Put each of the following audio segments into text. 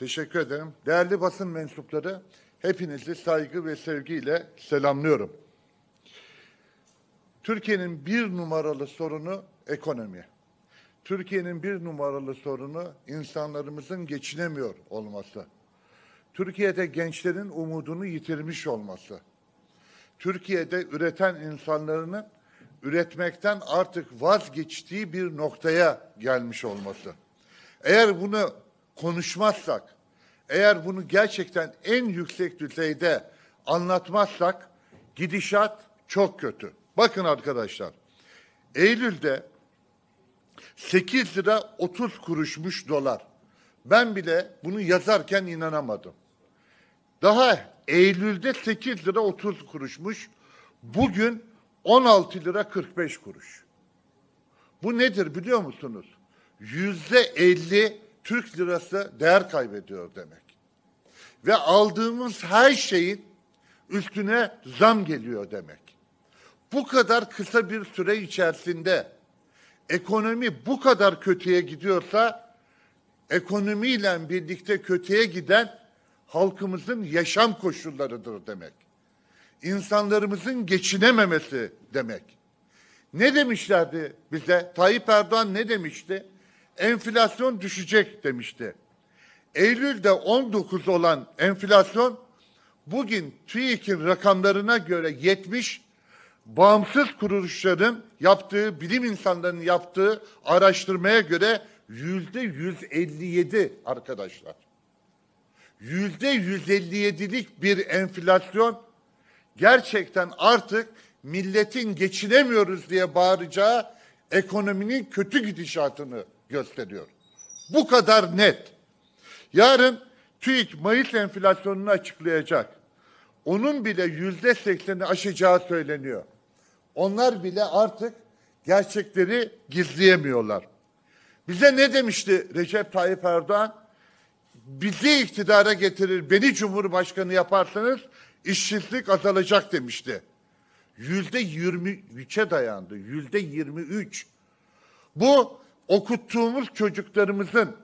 Teşekkür ederim. Değerli basın mensupları, hepinizi saygı ve sevgiyle selamlıyorum. Türkiye'nin bir numaralı sorunu ekonomi. Türkiye'nin bir numaralı sorunu insanlarımızın geçinemiyor olması. Türkiye'de gençlerin umudunu yitirmiş olması. Türkiye'de üreten insanların üretmekten artık vazgeçtiği bir noktaya gelmiş olması. Eğer bunu konuşmazsak, eğer bunu gerçekten en yüksek düzeyde anlatmazsak gidişat çok kötü. Bakın arkadaşlar, Eylül'de 8 lira 30 kuruşmuş dolar. Ben bile bunu yazarken inanamadım. Daha Eylül'de 8 lira 30 kuruşmuş. Bugün 16 lira 45 kuruş. Bu nedir biliyor musunuz? Yüzde 50 Türk lirası değer kaybediyor demek. Ve aldığımız her şeyin üstüne zam geliyor demek. Bu kadar kısa bir süre içerisinde ekonomi bu kadar kötüye gidiyorsa ekonomiyle birlikte kötüye giden halkımızın yaşam koşullarıdır demek. İnsanlarımızın geçinememesi demek. Ne demişlerdi bize? Tayyip Erdoğan ne demişti? enflasyon düşecek demişti. Eylül'de 19 olan enflasyon bugün TÜİK'in rakamlarına göre 70 bağımsız kuruluşların yaptığı, bilim insanlarının yaptığı araştırmaya göre yüzde 157 arkadaşlar. Yüzde 157'lik bir enflasyon gerçekten artık milletin geçinemiyoruz diye bağıracağı ekonominin kötü gidişatını gösteriyor. Bu kadar net. Yarın TÜİK Mayıs enflasyonunu açıklayacak. Onun bile yüzde sekseni aşacağı söyleniyor. Onlar bile artık gerçekleri gizleyemiyorlar. Bize ne demişti Recep Tayyip Erdoğan? Bizi iktidara getirir, beni cumhurbaşkanı yaparsanız işsizlik azalacak demişti. Yüzde yirmi üçe dayandı, yüzde yirmi üç. Bu okuttuğumuz çocuklarımızın,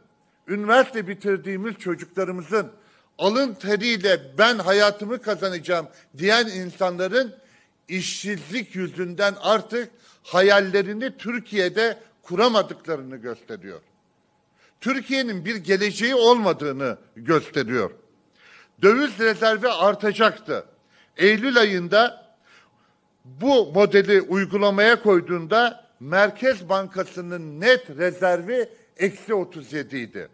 üniversite bitirdiğimiz çocuklarımızın alın teriyle ben hayatımı kazanacağım diyen insanların işsizlik yüzünden artık hayallerini Türkiye'de kuramadıklarını gösteriyor. Türkiye'nin bir geleceği olmadığını gösteriyor. Döviz rezervi artacaktı. Eylül ayında bu modeli uygulamaya koyduğunda Merkez Bankası'nın net rezervi eksi 37 idi.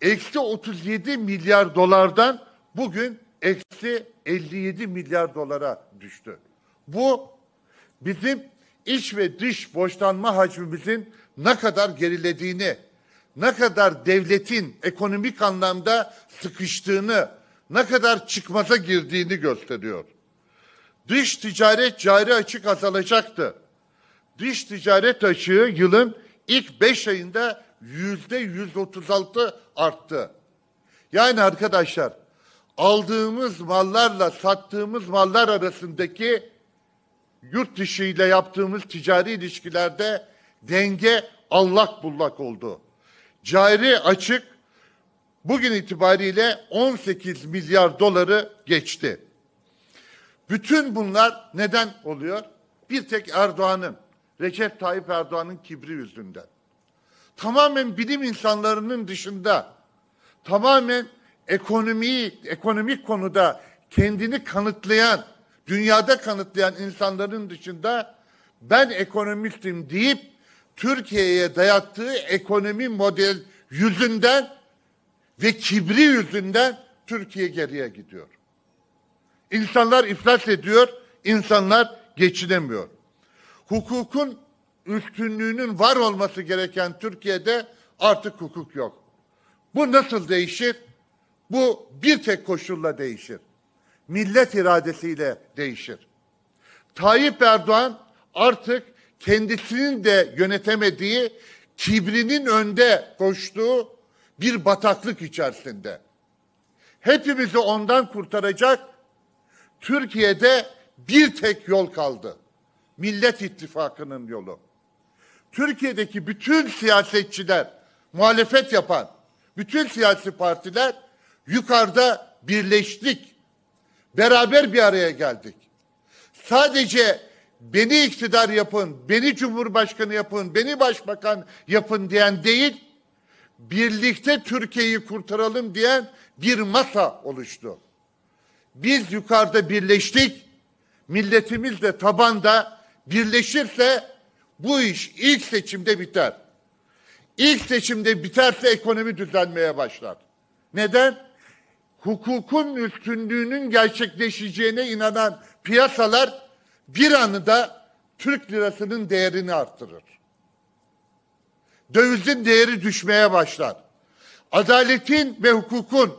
Eksi 37 milyar dolardan bugün eksi 57 milyar dolara düştü. Bu bizim iç ve dış borçlanma hacmimizin ne kadar gerilediğini, ne kadar devletin ekonomik anlamda sıkıştığını, ne kadar çıkmaza girdiğini gösteriyor. Dış ticaret cari açık azalacaktı dış ticaret açığı yılın ilk beş ayında yüzde 136 arttı. Yani arkadaşlar aldığımız mallarla sattığımız mallar arasındaki yurt dışı ile yaptığımız ticari ilişkilerde denge allak bullak oldu. Cari açık bugün itibariyle 18 milyar doları geçti. Bütün bunlar neden oluyor? Bir tek Erdoğan'ın Recep Tayyip Erdoğan'ın kibri yüzünden. Tamamen bilim insanlarının dışında, tamamen ekonomiyi, ekonomik konuda kendini kanıtlayan, dünyada kanıtlayan insanların dışında ben ekonomistim deyip Türkiye'ye dayattığı ekonomi model yüzünden ve kibri yüzünden Türkiye geriye gidiyor. İnsanlar iflas ediyor, insanlar geçinemiyor hukukun üstünlüğünün var olması gereken Türkiye'de artık hukuk yok. Bu nasıl değişir? Bu bir tek koşulla değişir. Millet iradesiyle değişir. Tayyip Erdoğan artık kendisinin de yönetemediği, kibrinin önde koştuğu bir bataklık içerisinde. Hepimizi ondan kurtaracak Türkiye'de bir tek yol kaldı. Millet İttifakı'nın yolu. Türkiye'deki bütün siyasetçiler, muhalefet yapan bütün siyasi partiler yukarıda birleştik. Beraber bir araya geldik. Sadece beni iktidar yapın, beni cumhurbaşkanı yapın, beni başbakan yapın diyen değil, birlikte Türkiye'yi kurtaralım diyen bir masa oluştu. Biz yukarıda birleştik, milletimiz de tabanda birleşirse bu iş ilk seçimde biter. İlk seçimde biterse ekonomi düzenmeye başlar. Neden? Hukukun üstünlüğünün gerçekleşeceğine inanan piyasalar bir anında Türk lirasının değerini artırır. Dövizin değeri düşmeye başlar. Adaletin ve hukukun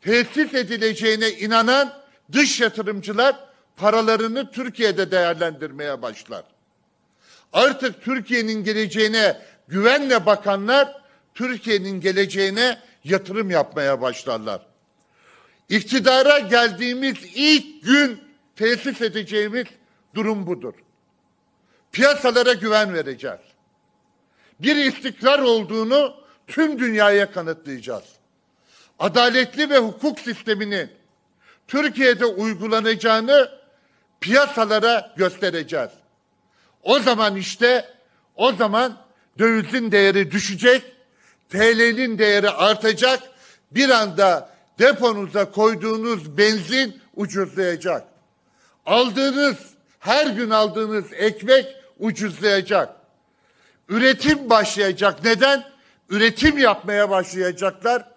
tesis edileceğine inanan dış yatırımcılar paralarını Türkiye'de değerlendirmeye başlar. Artık Türkiye'nin geleceğine güvenle bakanlar Türkiye'nin geleceğine yatırım yapmaya başlarlar. İktidara geldiğimiz ilk gün tesis edeceğimiz durum budur. Piyasalara güven vereceğiz. Bir istikrar olduğunu tüm dünyaya kanıtlayacağız. Adaletli ve hukuk sisteminin Türkiye'de uygulanacağını piyasalara göstereceğiz. O zaman işte o zaman dövizin değeri düşecek, TL'nin değeri artacak. Bir anda deponuza koyduğunuz benzin ucuzlayacak. Aldığınız, her gün aldığınız ekmek ucuzlayacak. Üretim başlayacak. Neden? Üretim yapmaya başlayacaklar.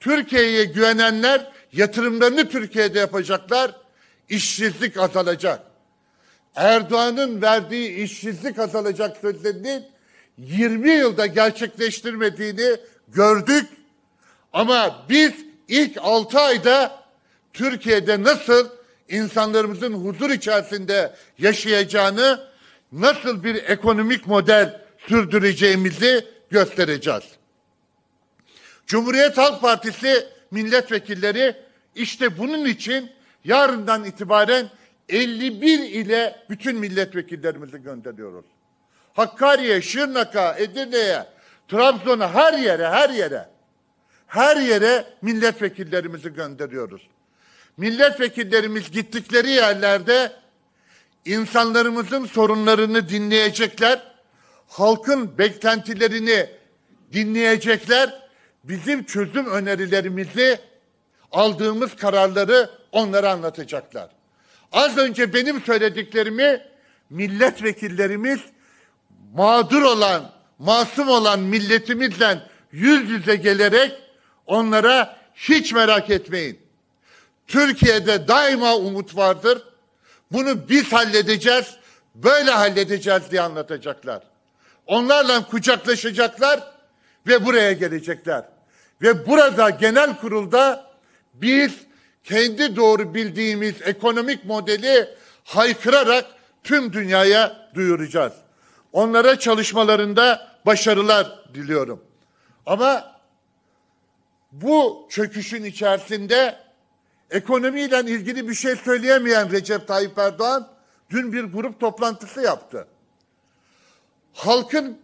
Türkiye'ye güvenenler yatırımlarını Türkiye'de yapacaklar işsizlik azalacak. Erdoğan'ın verdiği işsizlik azalacak sözlerinin 20 yılda gerçekleştirmediğini gördük. Ama biz ilk 6 ayda Türkiye'de nasıl insanlarımızın huzur içerisinde yaşayacağını, nasıl bir ekonomik model sürdüreceğimizi göstereceğiz. Cumhuriyet Halk Partisi milletvekilleri işte bunun için yarından itibaren 51 ile bütün milletvekillerimizi gönderiyoruz. Hakkari'ye, Şırnak'a, Edirne'ye, Trabzon'a her yere, her yere, her yere milletvekillerimizi gönderiyoruz. Milletvekillerimiz gittikleri yerlerde insanlarımızın sorunlarını dinleyecekler, halkın beklentilerini dinleyecekler, bizim çözüm önerilerimizi, aldığımız kararları Onlara anlatacaklar. Az önce benim söylediklerimi milletvekillerimiz mağdur olan, masum olan milletimizle yüz yüze gelerek onlara hiç merak etmeyin. Türkiye'de daima umut vardır. Bunu biz halledeceğiz, böyle halledeceğiz diye anlatacaklar. Onlarla kucaklaşacaklar ve buraya gelecekler. Ve burada genel kurulda biz kendi doğru bildiğimiz ekonomik modeli haykırarak tüm dünyaya duyuracağız. Onlara çalışmalarında başarılar diliyorum. Ama bu çöküşün içerisinde ekonomiyle ilgili bir şey söyleyemeyen Recep Tayyip Erdoğan dün bir grup toplantısı yaptı. Halkın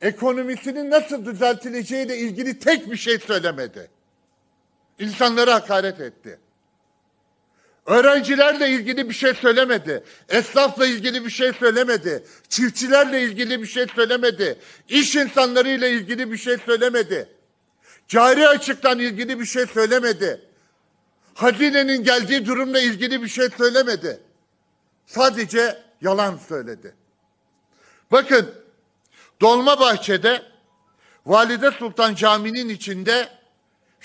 ekonomisini nasıl düzeltileceğiyle ilgili tek bir şey söylemedi. İnsanlara hakaret etti. Öğrencilerle ilgili bir şey söylemedi. Esnafla ilgili bir şey söylemedi. Çiftçilerle ilgili bir şey söylemedi. İş insanlarıyla ilgili bir şey söylemedi. Cari açıktan ilgili bir şey söylemedi. Hazinenin geldiği durumla ilgili bir şey söylemedi. Sadece yalan söyledi. Bakın Dolmabahçe'de Valide Sultan Camii'nin içinde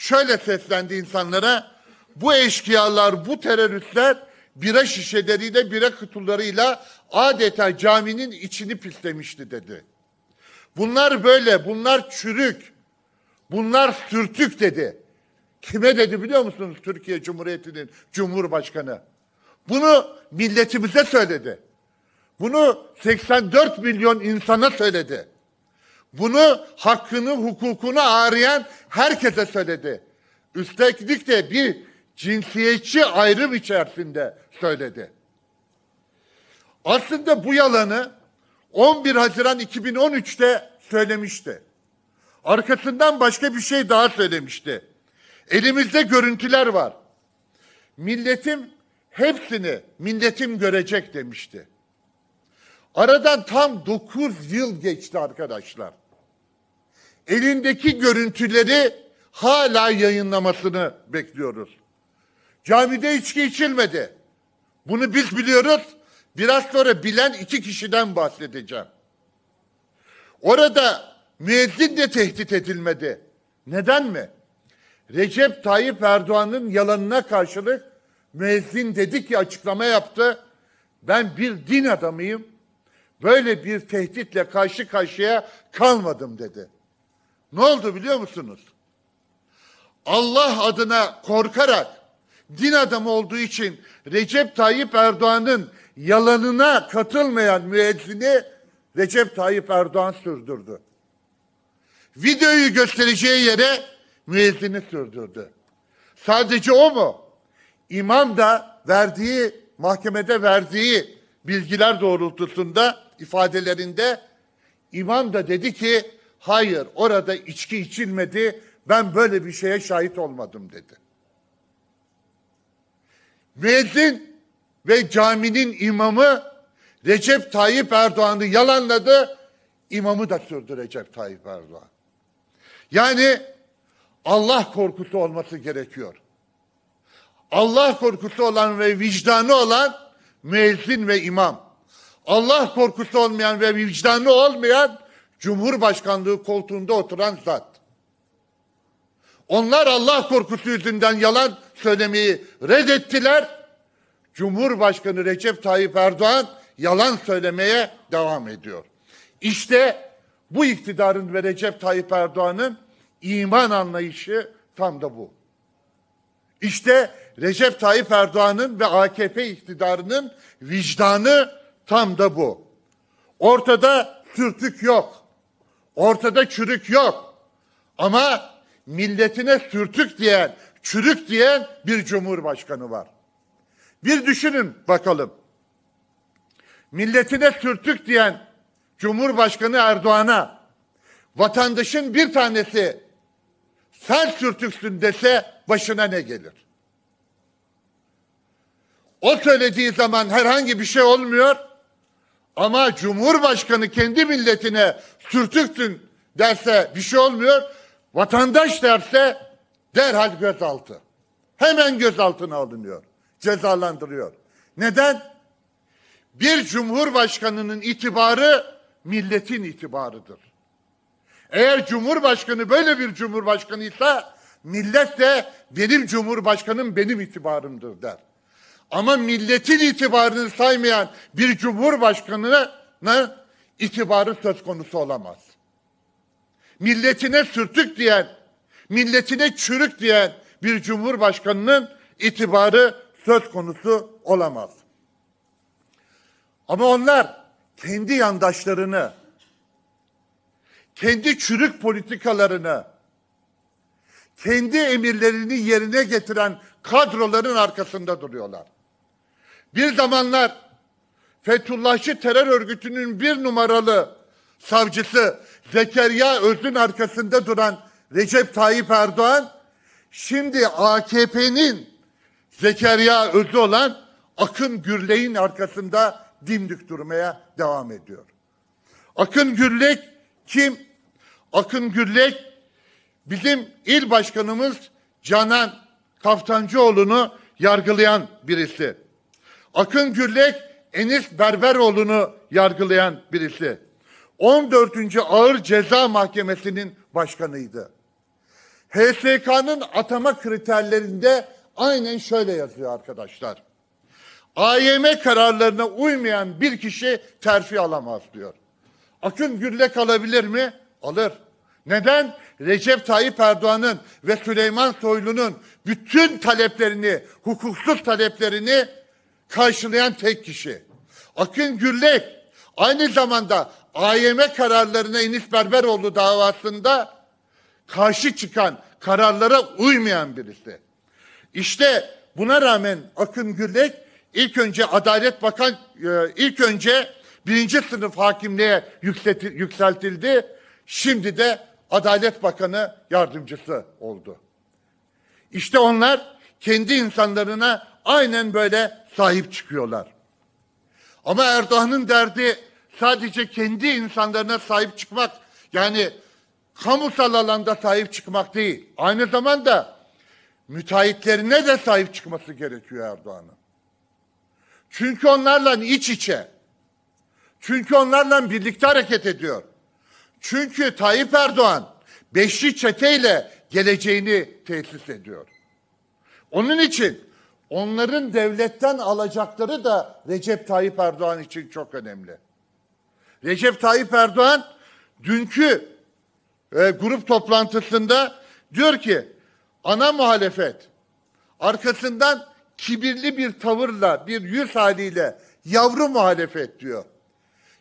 şöyle seslendi insanlara. Bu eşkıyalar, bu teröristler bira şişeleriyle, bira kutularıyla adeta caminin içini pislemişti dedi. Bunlar böyle, bunlar çürük, bunlar sürtük dedi. Kime dedi biliyor musunuz Türkiye Cumhuriyeti'nin Cumhurbaşkanı? Bunu milletimize söyledi. Bunu 84 milyon insana söyledi. Bunu hakkını, hukukunu arayan herkese söyledi. Üstelik de bir cinsiyetçi ayrım içerisinde söyledi. Aslında bu yalanı 11 Haziran 2013'te söylemişti. Arkasından başka bir şey daha söylemişti. Elimizde görüntüler var. Milletim hepsini milletim görecek demişti. Aradan tam 9 yıl geçti arkadaşlar elindeki görüntüleri hala yayınlamasını bekliyoruz. Camide içki içilmedi. Bunu biz biliyoruz. Biraz sonra bilen iki kişiden bahsedeceğim. Orada müezzin de tehdit edilmedi. Neden mi? Recep Tayyip Erdoğan'ın yalanına karşılık müezzin dedi ki açıklama yaptı. Ben bir din adamıyım. Böyle bir tehditle karşı karşıya kalmadım dedi. Ne oldu biliyor musunuz? Allah adına korkarak din adamı olduğu için Recep Tayyip Erdoğan'ın yalanına katılmayan müezzini Recep Tayyip Erdoğan sürdürdü. Videoyu göstereceği yere müezzini sürdürdü. Sadece o mu? İmam da verdiği, mahkemede verdiği bilgiler doğrultusunda ifadelerinde imam da dedi ki Hayır orada içki içilmedi. Ben böyle bir şeye şahit olmadım dedi. Müezzin ve caminin imamı Recep Tayyip Erdoğan'ı yalanladı. İmamı da sürdü Recep Tayyip Erdoğan. Yani Allah korkusu olması gerekiyor. Allah korkusu olan ve vicdanı olan müezzin ve imam. Allah korkusu olmayan ve vicdanı olmayan Cumhurbaşkanlığı koltuğunda oturan zat. Onlar Allah korkusu yüzünden yalan söylemeyi reddettiler. Cumhurbaşkanı Recep Tayyip Erdoğan yalan söylemeye devam ediyor. İşte bu iktidarın ve Recep Tayyip Erdoğan'ın iman anlayışı tam da bu. İşte Recep Tayyip Erdoğan'ın ve AKP iktidarının vicdanı tam da bu. Ortada sürtük yok. Ortada çürük yok. Ama milletine sürtük diyen, çürük diyen bir cumhurbaşkanı var. Bir düşünün bakalım. Milletine sürtük diyen Cumhurbaşkanı Erdoğan'a vatandaşın bir tanesi sen sürtüksün dese başına ne gelir? O söylediği zaman herhangi bir şey olmuyor. Ama Cumhurbaşkanı kendi milletine sürtüksün derse bir şey olmuyor. Vatandaş derse derhal gözaltı. Hemen gözaltına alınıyor. Cezalandırıyor. Neden? Bir cumhurbaşkanının itibarı milletin itibarıdır. Eğer cumhurbaşkanı böyle bir cumhurbaşkanıysa millet de benim cumhurbaşkanım benim itibarımdır der ama milletin itibarını saymayan bir cumhurbaşkanına itibarı söz konusu olamaz. Milletine sürtük diyen, milletine çürük diyen bir cumhurbaşkanının itibarı söz konusu olamaz. Ama onlar kendi yandaşlarını, kendi çürük politikalarını, kendi emirlerini yerine getiren kadroların arkasında duruyorlar. Bir zamanlar Fethullahçı terör örgütünün bir numaralı savcısı Zekeriya Öz'ün arkasında duran Recep Tayyip Erdoğan şimdi AKP'nin Zekeriya Öz'ü olan Akın Gürley'in arkasında dimdik durmaya devam ediyor. Akın Gürlek kim? Akın Gürlek bizim il başkanımız Canan Kaftancıoğlu'nu yargılayan birisi. Akın Gürlek Enis Berberoğlu'nu yargılayan birisi. 14. Ağır Ceza Mahkemesi'nin başkanıydı. HSK'nın atama kriterlerinde aynen şöyle yazıyor arkadaşlar. AYM kararlarına uymayan bir kişi terfi alamaz diyor. Akın Gürlek alabilir mi? Alır. Neden? Recep Tayyip Erdoğan'ın ve Süleyman Soylu'nun bütün taleplerini, hukuksuz taleplerini karşılayan tek kişi. Akın Gürlek aynı zamanda AYM kararlarına İnis Berberoğlu davasında karşı çıkan kararlara uymayan birisi. İşte buna rağmen Akın Gürlek ilk önce Adalet Bakan e, ilk önce birinci sınıf hakimliğe yükseltildi. Şimdi de Adalet Bakanı yardımcısı oldu. İşte onlar kendi insanlarına aynen böyle sahip çıkıyorlar. Ama Erdoğan'ın derdi sadece kendi insanlarına sahip çıkmak yani kamusal alanda sahip çıkmak değil. Aynı zamanda müteahhitlerine de sahip çıkması gerekiyor Erdoğan'ın. Çünkü onlarla iç içe. Çünkü onlarla birlikte hareket ediyor. Çünkü Tayyip Erdoğan beşli çeteyle geleceğini tesis ediyor. Onun için onların devletten alacakları da Recep Tayyip Erdoğan için çok önemli. Recep Tayyip Erdoğan dünkü e, grup toplantısında diyor ki ana muhalefet arkasından kibirli bir tavırla, bir yüz haliyle yavru muhalefet diyor.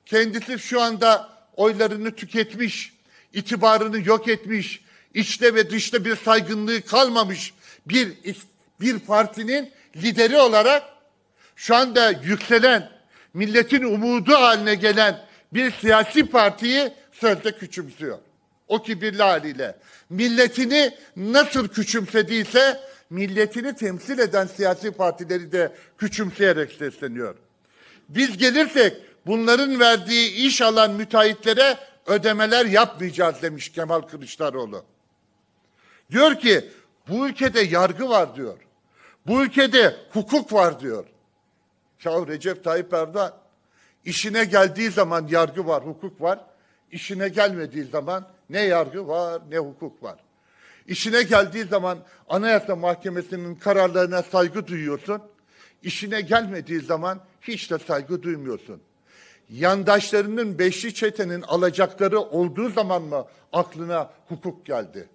Kendisi şu anda oylarını tüketmiş, itibarını yok etmiş, içte ve dışta bir saygınlığı kalmamış bir bir partinin lideri olarak şu anda yükselen, milletin umudu haline gelen bir siyasi partiyi sözde küçümsüyor. O kibirli haliyle. Milletini nasıl küçümsediyse milletini temsil eden siyasi partileri de küçümseyerek sesleniyor. Biz gelirsek bunların verdiği iş alan müteahhitlere ödemeler yapmayacağız demiş Kemal Kılıçdaroğlu. Diyor ki bu ülkede yargı var diyor. Bu ülkede hukuk var diyor. Şah Recep Tayyip Erdoğan işine geldiği zaman yargı var, hukuk var. İşine gelmediği zaman ne yargı var ne hukuk var. İşine geldiği zaman Anayasa Mahkemesi'nin kararlarına saygı duyuyorsun. İşine gelmediği zaman hiç de saygı duymuyorsun. Yandaşlarının beşli çetenin alacakları olduğu zaman mı aklına hukuk geldi?''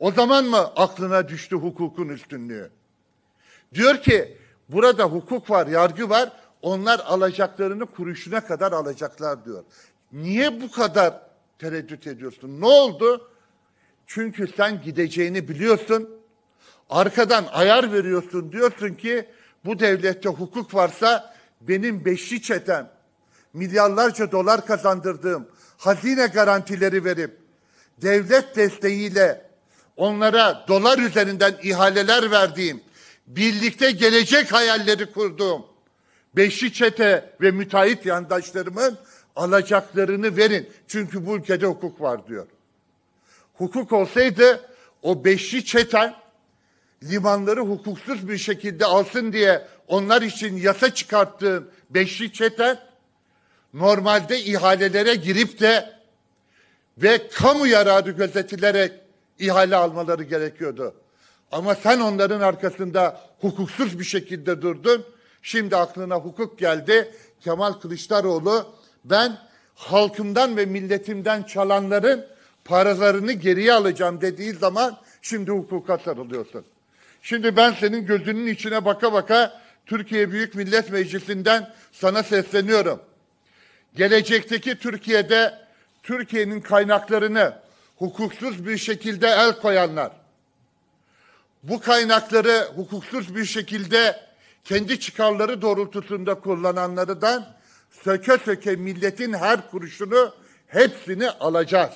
O zaman mı aklına düştü hukukun üstünlüğü? Diyor ki burada hukuk var, yargı var. Onlar alacaklarını kuruşuna kadar alacaklar diyor. Niye bu kadar tereddüt ediyorsun? Ne oldu? Çünkü sen gideceğini biliyorsun. Arkadan ayar veriyorsun. Diyorsun ki bu devlette hukuk varsa benim beşli çetem, milyarlarca dolar kazandırdığım hazine garantileri verip devlet desteğiyle onlara dolar üzerinden ihaleler verdiğim, birlikte gelecek hayalleri kurduğum beşli çete ve müteahhit yandaşlarımın alacaklarını verin. Çünkü bu ülkede hukuk var diyor. Hukuk olsaydı o beşli çeten limanları hukuksuz bir şekilde alsın diye onlar için yasa çıkarttığın beşli çeten normalde ihalelere girip de ve kamu yararı gözetilerek ihale almaları gerekiyordu. Ama sen onların arkasında hukuksuz bir şekilde durdun. Şimdi aklına hukuk geldi. Kemal Kılıçdaroğlu ben halkımdan ve milletimden çalanların paralarını geriye alacağım dediği zaman şimdi hukuka sarılıyorsun. Şimdi ben senin gözünün içine baka baka Türkiye Büyük Millet Meclisi'nden sana sesleniyorum. Gelecekteki Türkiye'de Türkiye'nin kaynaklarını hukuksuz bir şekilde el koyanlar, bu kaynakları hukuksuz bir şekilde kendi çıkarları doğrultusunda kullananlardan söke söke milletin her kuruşunu hepsini alacağız.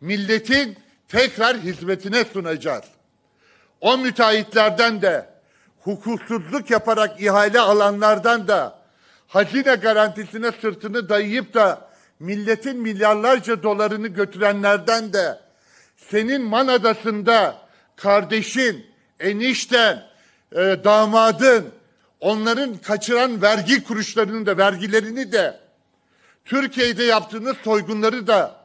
Milletin tekrar hizmetine sunacağız. O müteahhitlerden de hukuksuzluk yaparak ihale alanlardan da hazine garantisine sırtını dayayıp da milletin milyarlarca dolarını götürenlerden de senin Manadası'nda kardeşin, enişten, e, damadın onların kaçıran vergi kuruşlarını da vergilerini de Türkiye'de yaptığınız soygunları da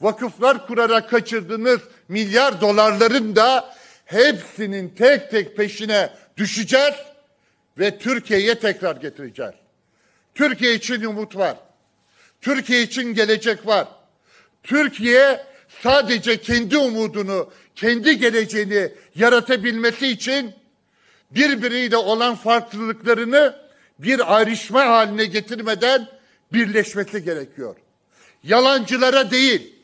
vakıflar kurarak kaçırdığınız milyar dolarların da hepsinin tek tek peşine düşeceğiz ve Türkiye'ye tekrar getireceğiz. Türkiye için umut var. Türkiye için gelecek var. Türkiye sadece kendi umudunu, kendi geleceğini yaratabilmesi için birbiriyle olan farklılıklarını bir ayrışma haline getirmeden birleşmesi gerekiyor. Yalancılara değil,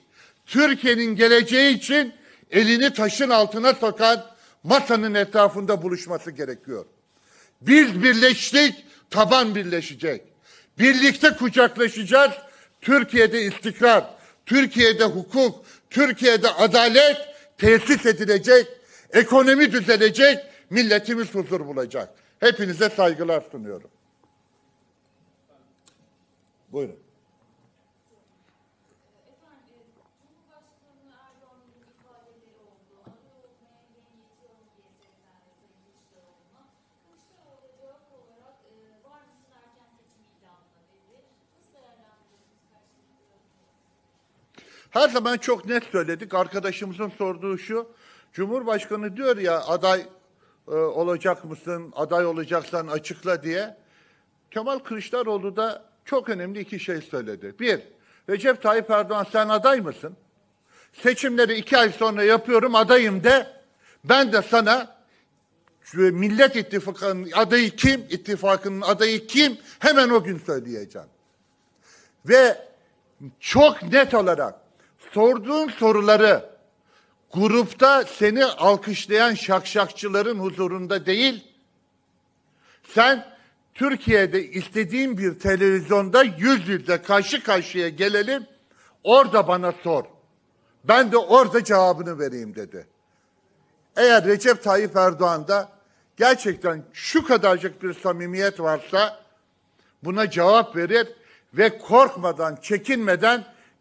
Türkiye'nin geleceği için elini taşın altına sokan masanın etrafında buluşması gerekiyor. Biz birleştik, taban birleşecek. Birlikte kucaklaşacağız. Türkiye'de istikrar, Türkiye'de hukuk, Türkiye'de adalet tesis edilecek, ekonomi düzelecek, milletimiz huzur bulacak. Hepinize saygılar sunuyorum. Buyurun. Her zaman çok net söyledik. Arkadaşımızın sorduğu şu. Cumhurbaşkanı diyor ya aday e, olacak mısın? Aday olacaksan açıkla diye. Kemal Kılıçdaroğlu da çok önemli iki şey söyledi. Bir, Recep Tayyip Erdoğan sen aday mısın? Seçimleri iki ay sonra yapıyorum adayım de. Ben de sana e, Millet İttifakı'nın adayı kim, ittifakının adayı kim hemen o gün söyleyeceğim. Ve çok net olarak sorduğun soruları grupta seni alkışlayan şakşakçıların huzurunda değil, sen Türkiye'de istediğin bir televizyonda yüz yüze karşı karşıya gelelim, orada bana sor. Ben de orada cevabını vereyim dedi. Eğer Recep Tayyip Erdoğan'da gerçekten şu kadarcık bir samimiyet varsa buna cevap verir ve korkmadan, çekinmeden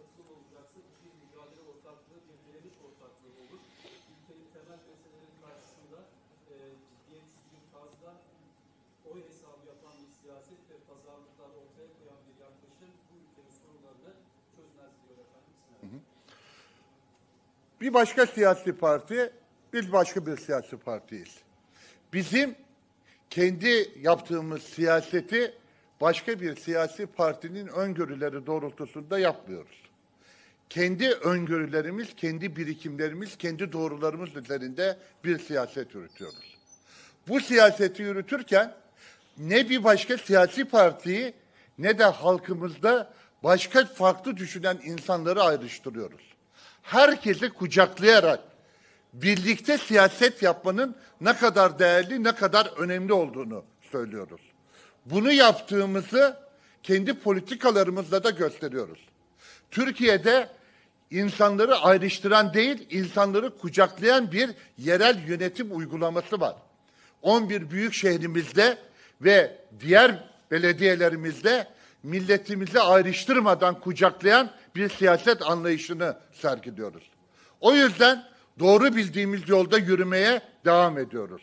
katılım olacaksa bir mücadele ortaklığı, bir direniş ortaklığı olur. Ülkenin temel meselelerin karşısında e, ciddiyetsizliğin fazla oy hesabı yapan bir siyaset ve pazarlıklar ortaya koyan bir yaklaşım bu ülkenin sorunlarını çözmez diyor efendim. Bir başka siyasi parti, biz başka bir siyasi partiyiz. Bizim kendi yaptığımız siyaseti başka bir siyasi partinin öngörüleri doğrultusunda yapmıyoruz kendi öngörülerimiz, kendi birikimlerimiz, kendi doğrularımız üzerinde bir siyaset yürütüyoruz. Bu siyaseti yürütürken ne bir başka siyasi partiyi ne de halkımızda başka farklı düşünen insanları ayrıştırıyoruz. Herkesi kucaklayarak birlikte siyaset yapmanın ne kadar değerli, ne kadar önemli olduğunu söylüyoruz. Bunu yaptığımızı kendi politikalarımızla da gösteriyoruz. Türkiye'de insanları ayrıştıran değil, insanları kucaklayan bir yerel yönetim uygulaması var. 11 büyük şehrimizde ve diğer belediyelerimizde milletimizi ayrıştırmadan kucaklayan bir siyaset anlayışını sergiliyoruz. O yüzden doğru bildiğimiz yolda yürümeye devam ediyoruz.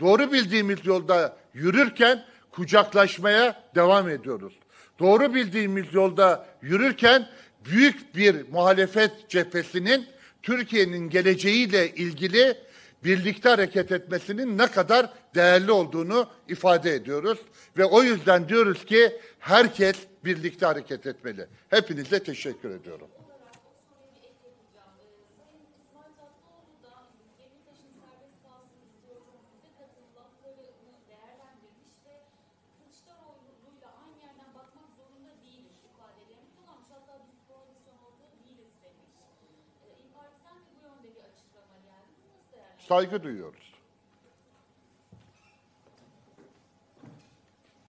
Doğru bildiğimiz yolda yürürken kucaklaşmaya devam ediyoruz. Doğru bildiğimiz yolda yürürken büyük bir muhalefet cephesinin Türkiye'nin geleceğiyle ilgili birlikte hareket etmesinin ne kadar değerli olduğunu ifade ediyoruz. Ve o yüzden diyoruz ki herkes birlikte hareket etmeli. Hepinize teşekkür ediyorum. saygı duyuyoruz.